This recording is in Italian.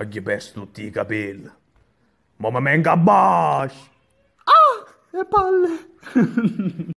Agli perso tutti i capelli. Ma mi venga a Ah, le palle!